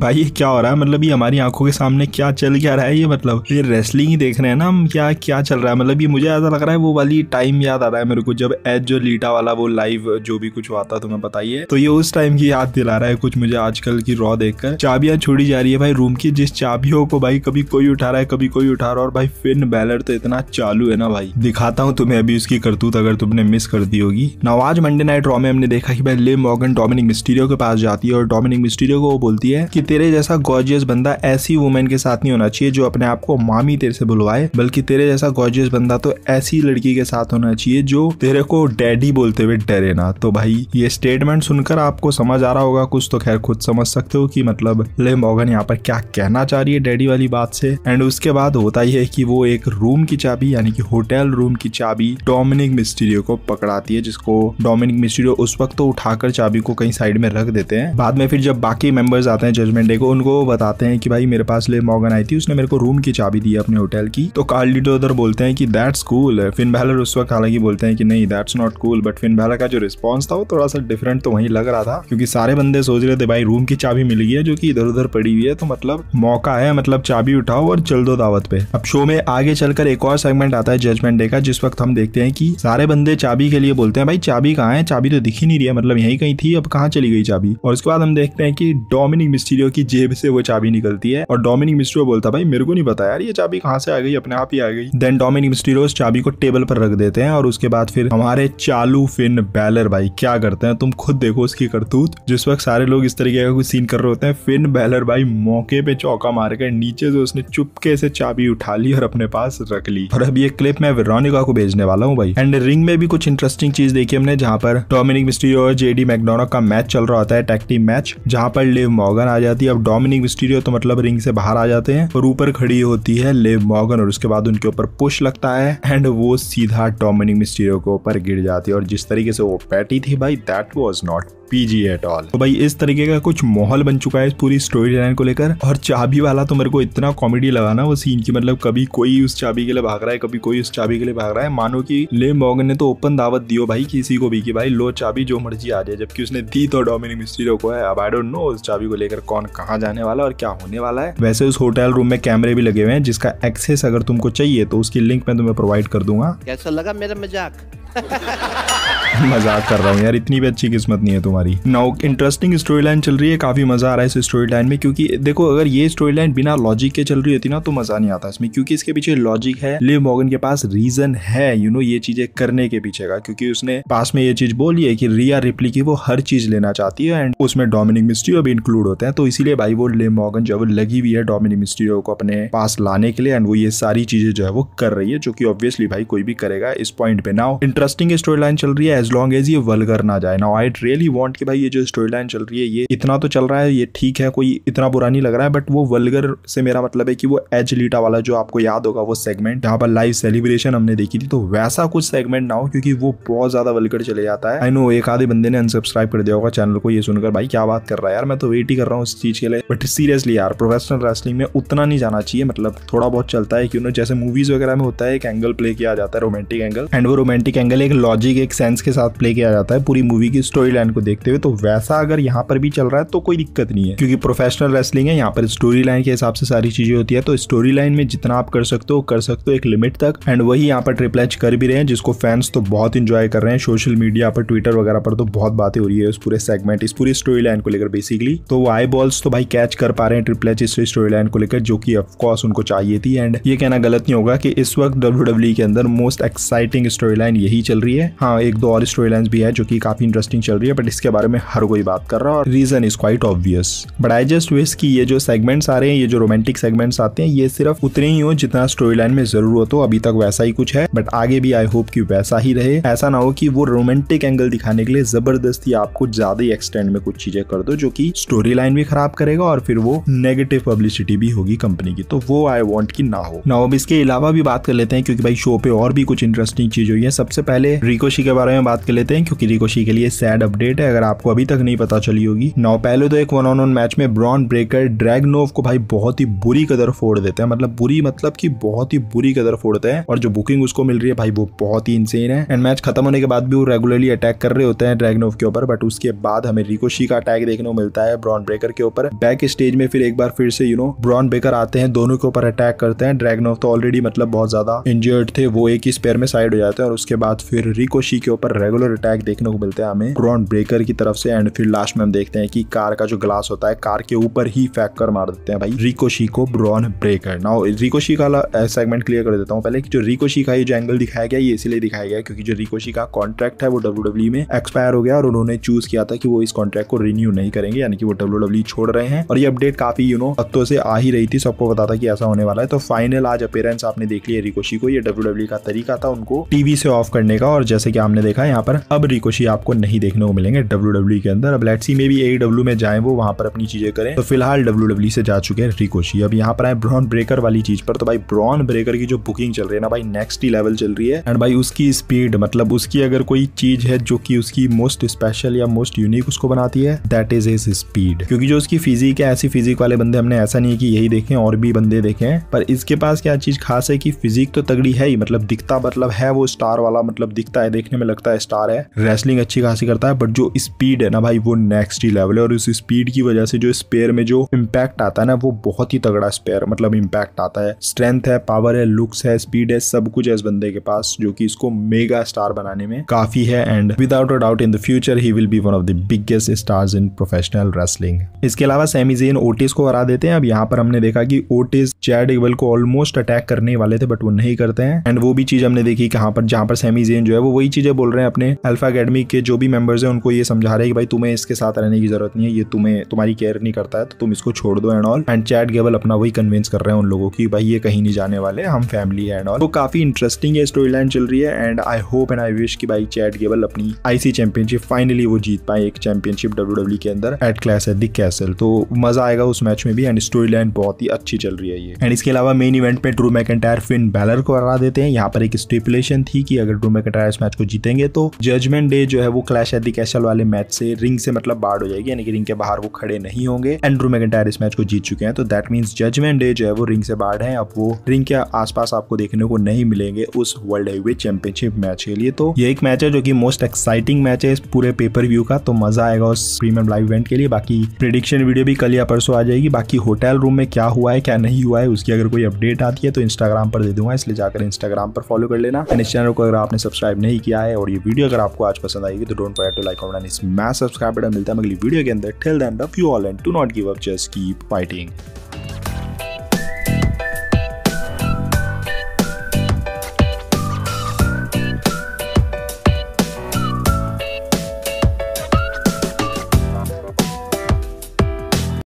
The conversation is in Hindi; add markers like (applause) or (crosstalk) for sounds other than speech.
भाई ये क्या हो रहा है मतलब ये हमारी आंखों के सामने क्या चल क्या रहा है ये मतलब ये रेसलिंग ही देख रहे हैं ना हम क्या क्या चल रहा है मतलब ये मुझे ऐसा लग रहा है वो वाली टाइम याद आ रहा है मेरे को जब एज जो लीटा वाला वो लाइव जो भी कुछ हुआ था तुम्हें बताइए तो ये उस टाइम की याद दिला रहा है कुछ मुझे आजकल की रॉ देखकर चाबियां छोड़ी जा रही है भाई रूम की जिस चाबियों को भाई कभी कोई उठा रहा है कभी कोई उठा रहा है और भाई फिन बैलर तो इतना चालू है ना भाई दिखाता हूँ तुम्हें अभी उसकी करतूत अगर तुमने मिस कर दी होगी नवाज मंडे नाइट रॉ में हमने देखा कि भाई ले मॉर्गन डोमिनिक मिस्टीरियो के पास जाती है और डोमिनिक मिस्टीरियो को वो बोलती है कि तेरे जैसा गॉर्जियस बंदा ऐसी वुमेन के साथ नहीं होना चाहिए जो अपने आप को मामी तेरे से बुलवाए बल्कि तेरे जैसा गॉर्जियस बंदा तो ऐसी लड़की के साथ होना चाहिए जो तेरे को डैडी बोलते हुए डरे ना तो भाई ये स्टेटमेंट सुनकर आपको समझ आ रहा होगा कुछ तो खैर खुद समझ सकते हो कि मतलब ले मोगन यहाँ पर क्या कहना चाह रही है डैडी वाली बात से एंड उसके बाद होता ही है कि वो एक रूम की चाबी यानी कि होटल रूम की चाबी डोमिनिक मिस्टीरियो को पकड़ाती है जिसको डोमिनिक मिस्टीरियो उस वक्त तो उठाकर चाबी को कहीं साइड में रख देते हैं बाद में फिर जब बाकी मेंबर्स आते हैं जज मेंडे को उनको बताते हैं कि भाई मेरे पास ले मॉगन आई थी उसने मेरे को रूम की चाबी दी अपने होटल की तो कार्लिटो उधर बोलते हैं कि दैट्स कूल फिन बैलर उस वक्त हालांकि बोलते हैं कि नहीं that's not cool but Finn Balor का जो रिस्पॉन्स था वो थोड़ा सा डिफरेंट तो वही लग रहा था क्योंकि सारे बंदे सोच रहे थे भाई रूम की चाबी मिल गई है जो की इधर उधर पड़ी हुई है तो मतलब मौका है मतलब चाबी उठाओ और चल दो दावत पे अब शो में आगे चलकर एक और सेगमेंट आता है जजमेंट डे का जिस वक्त हम देखते हैं कि सारे बंदे चाबी के लिए बोलते हैं भाई चाबी कहाँ है चाबी तो दिख ही नहीं रही है मतलब यही कहीं थी अब कहाँ चली गई चाबी और उसके बाद हम देखते हैं कि डोमिनिक मिस्टीरियो की जेब से वो चाबी निकलती है और डोमिनिक मिस्टीरियो बोलता भाई मेरे को नहीं पता यार ये चाबी कहाँ से आ गई अपने आप ही आ गई देन डोमिनिक मिस्टीरियो उस चाबी को टेबल पर रख देते हैं और उसके बाद फिर हमारे चालू फिन बैलर भाई क्या करते हैं तुम खुद देखो उसकी करतूत जिस वक्त सारे लोग इस तरीके का कोई सीन कर रहे होते हैं फिन बैलर भाई मौके पे चौका मार कर नीचे से उसने चुपके से चाबी उठा ली और अपने पास रख ली और अब ये क्लिप मैं विरोनिका को भेजने वाला हूँ भाई एंड रिंग में भी कुछ इंटरेस्टिंग चीज देखी हमने जहाँ पर डोमिनिक मिस्टीरियो और जेडी मैकडोनो का मैच चल रहा होता है टैक्टी मैच जहाँ पर लिव मॉगन आ जाती है अब डोमिनिक मिस्टीरियो तो मतलब रिंग से बाहर आ जाते हैं और ऊपर खड़ी होती है लेव मॉगन और उसके बाद उनके ऊपर पुश लगता है एंड वो सीधा डोमिनिक मिस्टीरियो के ऊपर गिर जाती है और जिस तरीके से वो बैठी थी भाई that was not PG at all तो भाई इस तरीके का कुछ माहौल बन चुका है इस पूरी स्टोरी लाइन को लेकर और चाबी वाला तो मेरे को इतना कॉमेडी लगा ना वो सीन की मतलब कभी कोई उस चाबी के लिए भाग रहा है कभी कोई उस चाबी के लिए भाग रहा है मानो कि ले मॉगन ने तो ओपन दावत दियो भाई किसी को भी कि भाई लो चाबी जो मर्जी आ जाए जबकि उसने दी तो डोमिनिक मिस्ट्री को है अब आई डोंट नो उस चाबी को लेकर कौन कहाँ जाने वाला और क्या होने वाला है वैसे उस होटल रूम में कैमरे भी लगे हुए हैं जिसका एक्सेस अगर तुमको चाहिए तो उसकी लिंक मैं तुम्हें प्रोवाइड कर दूंगा कैसा लगा मेरा मजाक (laughs) (laughs) मजाक कर रहा हूँ यार इतनी भी अच्छी किस्मत नहीं है तुम्हारी नाउ इंटरेस्टिंग स्टोरी लाइन चल रही है काफी मजा आ रहा है इस स्टोरी लाइन में क्योंकि देखो अगर ये स्टोरी लाइन बिना लॉजिक के चल रही होती ना तो मजा नहीं आता इसमें क्योंकि इसके पीछे लॉजिक है लिव मॉगन के पास रीजन है यू नो ये चीजें करने के पीछे का क्योंकि उसने पास में ये चीज बोली है कि रिया रिप्ली की वो हर चीज लेना चाहती है एंड उसमें डोमिनिक मिस्ट्रियो भी इंक्लूड होते हैं तो इसीलिए भाई वो लिव मॉगन जो लगी हुई है डोमिनिक मिस्ट्रियो को अपने पास लाने के लिए एंड वो ये सारी चीजें जो है वो कर रही है जो की ऑब्वियसली भाई कोई भी करेगा इस पॉइंट पे ना इंटरेस्टिंग स्टोरी लाइन चल रही है एज लॉन्ग एज ये वलगर ना जाए ना आई रियली वॉन्ट कि भाई ये जो स्टोरी लाइन चल रही है ये इतना तो चल रहा है ये ठीक है कोई इतना बुरा नहीं लग रहा है बट वो वलगर से मेरा मतलब है कि वो एज लीटा वाला जो आपको याद होगा वो सेगमेंट जहाँ पर लाइव सेलिब्रेशन हमने देखी थी तो वैसा कुछ सेगमेंट ना हो क्योंकि वो बहुत ज्यादा वलगर चले जाता है आई नो एक आधे बंदे ने अनसब्सक्राइब कर दिया होगा चैनल को ये सुनकर भाई क्या बात कर रहा है यार मैं तो वेट ही कर रहा हूँ उस चीज के लिए बट सीरियसली यार प्रोफेशनल रेसलिंग में उतना नहीं जाना चाहिए मतलब थोड़ा बहुत चलता है क्यों जैसे मूवीज वगैरह में होता है एक एंगल प्ले किया जाता है रोमांटिक एंगल एंड वो रोमांटिक एंगल एक लॉजिक एक सेंस के साथ प्ले किया जाता है पूरी मूवी की स्टोरी लाइन को देखते हुए तो वैसा अगर यहाँ पर भी चल रहा है तो कोई दिक्कत नहीं है क्योंकि प्रोफेशनल रेसलिंग है यहाँ पर स्टोरी लाइन के हिसाब से सारी चीजें होती है तो स्टोरी लाइन में जितना आप कर सकते हो कर सकते हो एक लिमिट तक एंड वही यहाँ पर ट्रिपल एच कर भी रहे हैं जिसको फैंस तो बहुत इंजॉय कर रहे हैं सोशल मीडिया पर ट्विटर वगैरह पर तो बहुत बातें हो रही है उस पूरे सेगमेंट इस पूरी स्टोरी लाइन को लेकर बेसिकली तो वो आई बॉल्स तो भाई कैच कर पा रहे हैं ट्रिपल एच इस स्टोरी लाइन को लेकर जो की ऑफकोर्स उनको चाहिए थी एंड ये कहना गलत नहीं होगा कि इस वक्त डब्ल्यू e के अंदर मोस्ट एक्साइटिंग स्टोरी लाइन यही चल रही है हाँ एक दो और स्टोरी लाइन भी है जो की काफ़ी इंटरेस्टिंग चल रही है बट इसके बारे में हर कोई बात कर रहा है और reason is quite obvious but I just wish की ये जो सेगमेंट्स आ रहे हैं ये जो रोमांटिक सेगमेंट्स आते हैं ये सिर्फ उतने ही हो जितना स्टोरी लाइन में ज़रूरत हो अभी तक वैसा ही कुछ है बट आगे भी आई होप कि वैसा ही रहे ऐसा ना हो कि वो रोमांटिक एंगल दिखाने के लिए ज़बरदस्ती आपको ज़्यादा ही एक्सटेंड में कुछ चीज़ें कर दो जो कि स्टोरी लाइन भी खराब करेगा और फिर वो नेगेटिव पब्लिसिटी भी होगी कंपनी की तो वो आई वॉन्ट की ना हो ना अब इसके अलावा भी बात कर लेते हैं क्योंकि भाई शो पे और भी कुछ इंटरेस्टिंग चीज हुई है सबसे पहले रिकोशी के बारे में बात कर लेते हैं क्योंकि रिकोशी के लिए सैड अपडेट है अगर आपको अभी तक नहीं पता चली होगी नौ पहले तो एक वन ऑन वन मैच में ब्रॉन ब्रेकर ड्रैगनोव को भाई बहुत ही बुरी कदर फोड़ देते हैं मतलब बुरी मतलब की बहुत ही बुरी कदर फोड़ते हैं और जो बुकिंग उसको मिल रही है भाई वो बहुत ही इंसेन है एंड मैच खत्म होने के बाद भी वो रेगुलरली अटैक कर रहे होते हैं ड्रैगनोव के ऊपर बट उसके बाद हमें रिकोशी का अटैक देखने को मिलता है ब्रॉन ब्रेकर के ऊपर बैक स्टेज में फिर एक बार फिर से यू नो ब्रॉन ब्रेकर आते हैं दोनों के ऊपर अटैक करते हैं ड्रैगनोव तो ऑलरेडी मतलब बहुत ज्यादा इंजर्ड थे वो एक ही स्पेयर में साइड हो जाते हैं और उसके बाद फिर रिकोशी के ऊपर रेगुलर अटैक देखने को मिलते हैं हमें क्रॉन ब्रेकर की तरफ से एंड फिर लास्ट में हम देखते हैं कि कार का जो ग्लास होता है कार के ऊपर ही फेंक कर मार देते हैं भाई रिकोशी को ब्रॉन ब्रेकर ना रिकोशी का सेगमेंट क्लियर कर देता हूँ पहले जो रिकोशी का ये जो एंगल दिखाया गया ये इसलिए दिखाया गया क्योंकि जो रिकोशी का कॉन्ट्रैक्ट है वो डब्ल्यू e में एक्सपायर हो गया और उन्होंने चूज किया था कि वो इस कॉन्ट्रैक्ट को रिन्यू नहीं करेंगे यानी कि वो डब्ल्यू e छोड़ रहे हैं और ये अपडेट काफी यू नो हफ्तों से आ ही रही थी सबको पता था कि ऐसा होने वाला है तो फाइनल आज अपेरेंस आपने देख लिया रिकोशी को ये डब्ल्यू e का तरीका था उनको टीवी से ऑफ करने का और जैसे कि हमने देखा है यहाँ पर अब रिकोशी आपको नहीं देखने को मिलेंगे डब्ल्यू e के अंदर अब लेट्सी e में भी ए डब्ल्यू में जाए वो वहां पर अपनी चीजें करें तो फिलहाल डब्ल्यू e से जा चुके हैं रिकोशी अब यहाँ पर आए ब्रॉन ब्रेकर वाली चीज पर तो भाई ब्रॉन ब्रेकर की जो बुकिंग चल रही है ना भाई नेक्स्ट ही लेवल चल रही है एंड भाई उसकी स्पीड मतलब उसकी अगर कोई चीज है जो की उसकी मोस्ट स्पेशल या मोस्ट यूनिक उसको बनाती है दैट इज इज स्पीड क्योंकि जो उसकी फिजिक है ऐसी फिजिक वाले बंदे हमने ऐसा नहीं की यही देखे और भी बंदे देखे पर इसके पास क्या चीज खास है कि फिजिक तो तगड़ी है ही मतलब दिखता मतलब है वो स्टार वाला मतलब दिखता है देखने में लगता है का स्टार है रेसलिंग अच्छी खासी करता है बट जो स्पीड है ना भाई वो नेक्स्ट ही लेवल है और उस स्पीड की वजह से जो स्पेयर में जो इम्पैक्ट आता है ना वो बहुत ही तगड़ा स्पेयर मतलब इम्पैक्ट आता है स्ट्रेंथ है पावर है लुक्स है स्पीड है सब कुछ है इस बंदे के पास जो कि इसको मेगा स्टार बनाने में काफी है and without a doubt in the future he will be one of the biggest stars in professional wrestling इसके अलावा सेमीजेन ओटिस को हरा देते हैं अब यहाँ पर हमने देखा कि ओटिस चैड इगल को ऑलमोस्ट अटैक करने वाले थे बट वो नहीं करते हैं एंड वो भी चीज़ हमने देखी कहाँ पर जहाँ पर सेमी जेन जो है वो वही चीज़ें बोल रहे हैं अपने अल्फा अकेडमी के जो भी मेम्बर्स हैं उनको ये समझा रहे हैं कि भाई तुम्हें इसके साथ रहने की जरूरत नहीं है ये तुम्हें तुम्हारी केयर नहीं करता है तो तुम इसको छोड़ दो and all and Chad Gable अपना वही कन्विंस कर रहे हैं उन लोगों की भाई ये कहीं नहीं जाने वाले हम फैमिली है एंड ऑल तो काफी इंटरेस्टिंग है स्टोरी लाइन चल रही है and I hope and I wish की भाई चैट गेवल अपनी आईसी चैंपियनशिप फाइनली वो जीत पाए एक चैंपियनशिप डब्ल्यू e के अंदर at Clash at the Castle तो मजा आएगा उस मैच में भी एंड स्टोरी लाइन बहुत ही अच्छी चल रही है ये एंड इसके अलावा मेन इवेंट पे ड्रू मैकेटायर फिन बैलर को हरा देते हैं यहाँ पर एक स्टिपुलेशन थी कि अगर ड्रू मैकेटायर इस मैच को जीतेंगे तो जजमेंट डे जो है वो क्लैश एट दी वाले मैच से रिंग से मतलब बाढ़ हो जाएगी यानी कि रिंग के बाहर वो खड़े नहीं होंगे एंड ड्रू मैकेटायर इस मैच को जीत चुके हैं तो दैट मीन्स जजमेंट डे जो है वो रिंग से बाढ़ है अब वो रिंग के आसपास आपको देखने को नहीं मिलेंगे उस वर्ल्ड हेवीवेट चैंपियनशिप मैच के लिए तो ये एक मैच है जो कि मोस्ट एक्साइटिंग मैच है इस पूरे पेपर व्यू का तो मजा आएगा उस प्रीमियम लाइव इवेंट के लिए बाकी प्रिडिक्शन वीडियो भी कल या परसों आ जाएगी बाकी होटल रूम में क्या हुआ है क्या नहीं हुआ हुआ है उसकी अगर कोई अपडेट आती है तो इंस्टाग्राम पर दे दूंगा इसलिए जाकर इंस्टाग्राम पर फॉलो कर लेना एंड इस चैनल को अगर आपने सब्सक्राइब नहीं किया है और ये वीडियो अगर आपको आज पसंद आएगी तो don't forget to like comment and इस सब्सक्राइब मिलता है अगली वीडियो के अंदर till then do all and do not give up just keep fighting